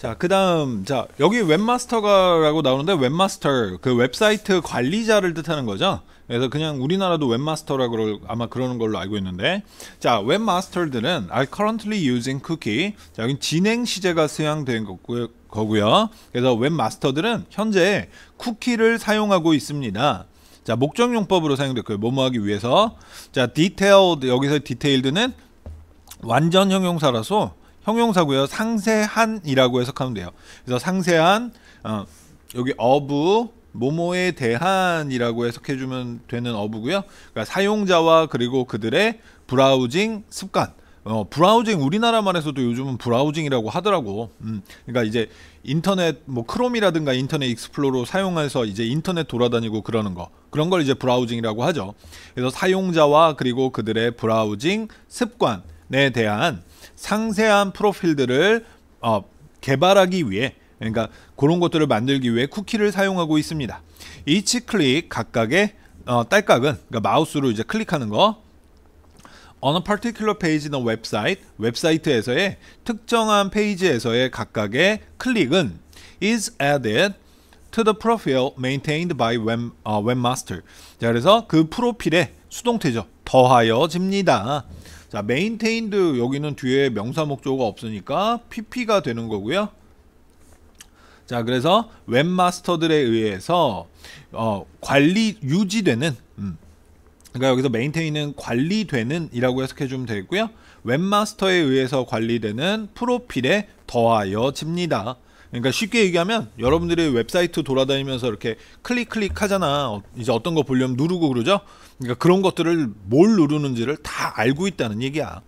자, 그 다음, 자, 여기 웹마스터가라고 나오는데, 웹마스터, 그 웹사이트 관리자를 뜻하는 거죠. 그래서 그냥 우리나라도 웹마스터라고 아마 그러는 걸로 알고 있는데, 자, 웹마스터들은 are currently using cookie. 자, 여기 진행 시제가 수양된 거고요. 거고요. 그래서 웹마스터들은 현재 쿠키를 사용하고 있습니다. 자, 목적용법으로 사용됐고요. 뭐뭐하기 위해서. 자, detailed, 여기서 detailed는 완전 형용사라서 형용사고요. 상세한이라고 해석하면 돼요. 그래서 상세한 어, 여기 어부 모모에 대한이라고 해석해주면 되는 어부고요. 그러니까 사용자와 그리고 그들의 브라우징 습관. 어, 브라우징 우리나라 말에서도 요즘은 브라우징이라고 하더라고. 음, 그러니까 이제 인터넷 뭐 크롬이라든가 인터넷 익스플로러 사용해서 이제 인터넷 돌아다니고 그러는 거 그런 걸 이제 브라우징이라고 하죠. 그래서 사용자와 그리고 그들의 브라우징 습관 부분에 대한 상세한 프로필들을 어, 개발하기 위해 그러니까 그런 것들을 만들기 위해 쿠키를 사용하고 있습니다. 이치 클릭 각각의 어, 딸깍은 그러니까 마우스로 이제 클릭하는 거 on a particular page in a website 웹사이트에서의 특정한 페이지에서의 각각의 클릭은 is added to the profile maintained by web, uh, webmaster 자 그래서 그 프로필에 수동태죠 더하여집니다 자, maintained 여기는 뒤에 명사 목조가 없으니까 pp가 되는 거고요. 자, 그래서 웹마스터들에 의해서 어, 관리 유지되는 음. 그러니까 여기서 maintain은 관리되는 이라고 해석해 주면 되겠고요. 웹마스터에 의해서 관리되는 프로필에 더하여집니다. 그러니까 쉽게 얘기하면 여러분들이 웹사이트 돌아다니면서 이렇게 클릭 클릭 하잖아. 어, 이제 어떤 거 보려면 누르고 그러죠. 그러니까 그런 것들을 뭘 누르는지를 다 알고 있다는 얘기야.